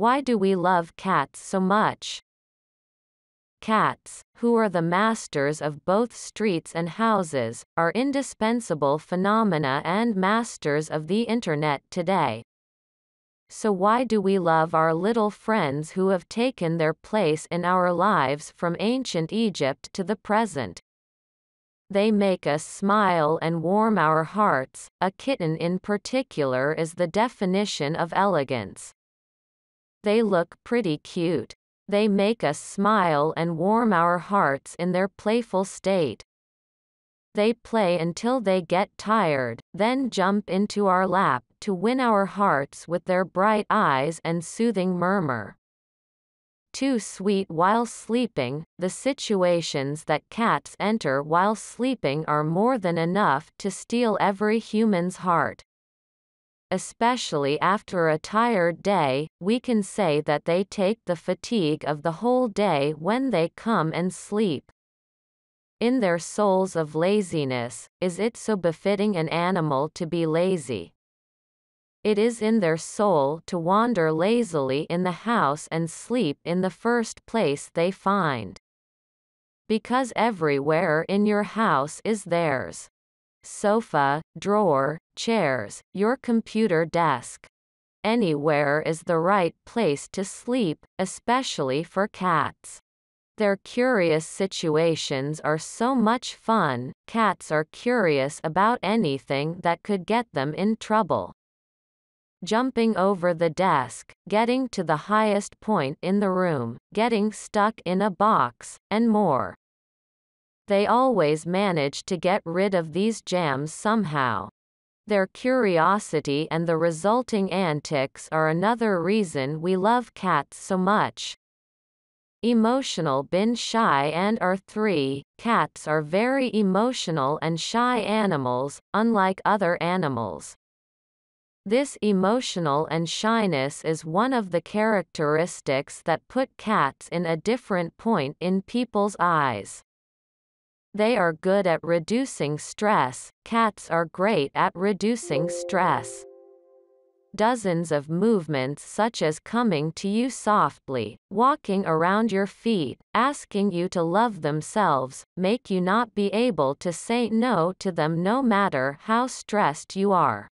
Why do we love cats so much? Cats, who are the masters of both streets and houses, are indispensable phenomena and masters of the internet today. So why do we love our little friends who have taken their place in our lives from ancient Egypt to the present? They make us smile and warm our hearts. A kitten in particular is the definition of elegance. They look pretty cute. They make us smile and warm our hearts in their playful state. They play until they get tired, then jump into our lap to win our hearts with their bright eyes and soothing murmur. Too sweet while sleeping, the situations that cats enter while sleeping are more than enough to steal every human's heart especially after a tired day, we can say that they take the fatigue of the whole day when they come and sleep. In their souls of laziness, is it so befitting an animal to be lazy? It is in their soul to wander lazily in the house and sleep in the first place they find. Because everywhere in your house is theirs sofa, drawer, chairs, your computer desk. Anywhere is the right place to sleep, especially for cats. Their curious situations are so much fun, cats are curious about anything that could get them in trouble. Jumping over the desk, getting to the highest point in the room, getting stuck in a box, and more. They always manage to get rid of these jams somehow their curiosity and the resulting antics are another reason we love cats so much. Emotional bin shy and are 3. Cats are very emotional and shy animals, unlike other animals. This emotional and shyness is one of the characteristics that put cats in a different point in people's eyes. They are good at reducing stress, cats are great at reducing stress. Dozens of movements such as coming to you softly, walking around your feet, asking you to love themselves, make you not be able to say no to them no matter how stressed you are.